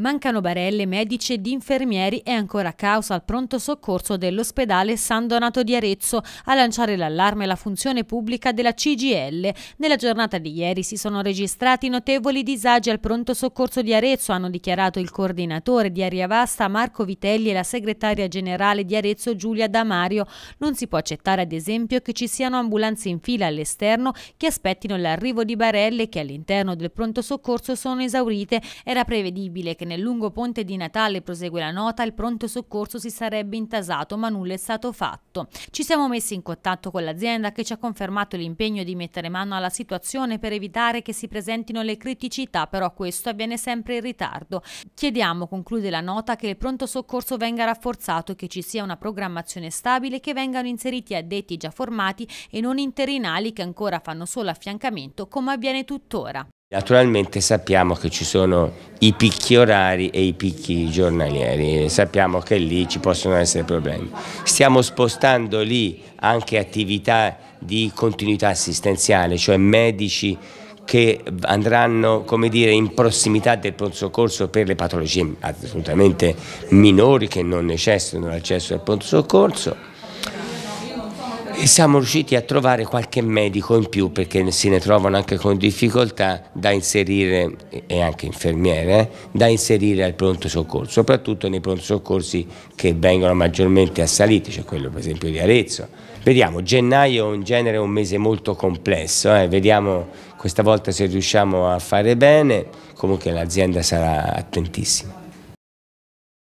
Mancano barelle, medici ed infermieri è ancora causa al pronto soccorso dell'ospedale San Donato di Arezzo a lanciare l'allarme alla funzione pubblica della CGL. Nella giornata di ieri si sono registrati notevoli disagi al pronto soccorso di Arezzo, hanno dichiarato il coordinatore di Aria Vasta Marco Vitelli e la segretaria generale di Arezzo Giulia Damario. Non si può accettare ad esempio che ci siano ambulanze in fila all'esterno che aspettino l'arrivo di barelle che all'interno del pronto soccorso sono esaurite. Era prevedibile che nel lungo ponte di Natale, prosegue la nota, il pronto soccorso si sarebbe intasato, ma nulla è stato fatto. Ci siamo messi in contatto con l'azienda che ci ha confermato l'impegno di mettere mano alla situazione per evitare che si presentino le criticità, però questo avviene sempre in ritardo. Chiediamo, conclude la nota, che il pronto soccorso venga rafforzato e che ci sia una programmazione stabile che vengano inseriti addetti già formati e non interinali che ancora fanno solo affiancamento come avviene tuttora. Naturalmente sappiamo che ci sono i picchi orari e i picchi giornalieri, sappiamo che lì ci possono essere problemi. Stiamo spostando lì anche attività di continuità assistenziale, cioè medici che andranno come dire, in prossimità del pronto soccorso per le patologie assolutamente minori che non necessitano l'accesso al pronto soccorso e siamo riusciti a trovare qualche medico in più perché se ne trovano anche con difficoltà da inserire, e anche infermiere, eh, da inserire al pronto soccorso, soprattutto nei pronto soccorsi che vengono maggiormente assaliti, cioè quello per esempio di Arezzo. Vediamo, gennaio in genere è un mese molto complesso, eh, vediamo questa volta se riusciamo a fare bene, comunque l'azienda sarà attentissima.